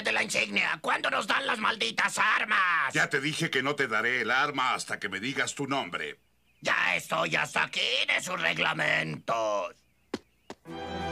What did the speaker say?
de la insignia! ¿Cuándo nos dan las malditas armas? Ya te dije que no te daré el arma hasta que me digas tu nombre. Ya estoy hasta aquí de sus reglamentos.